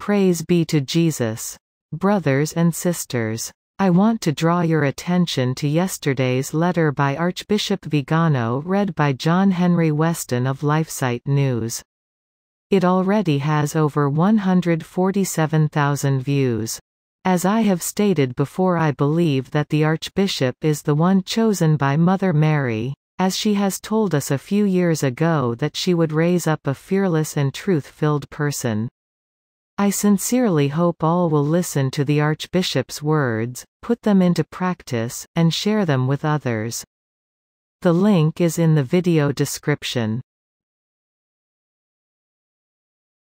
Praise be to Jesus. Brothers and sisters. I want to draw your attention to yesterday's letter by Archbishop Vigano read by John Henry Weston of LifeSite News. It already has over 147,000 views. As I have stated before I believe that the Archbishop is the one chosen by Mother Mary, as she has told us a few years ago that she would raise up a fearless and truth-filled person. I sincerely hope all will listen to the Archbishop's words, put them into practice, and share them with others. The link is in the video description.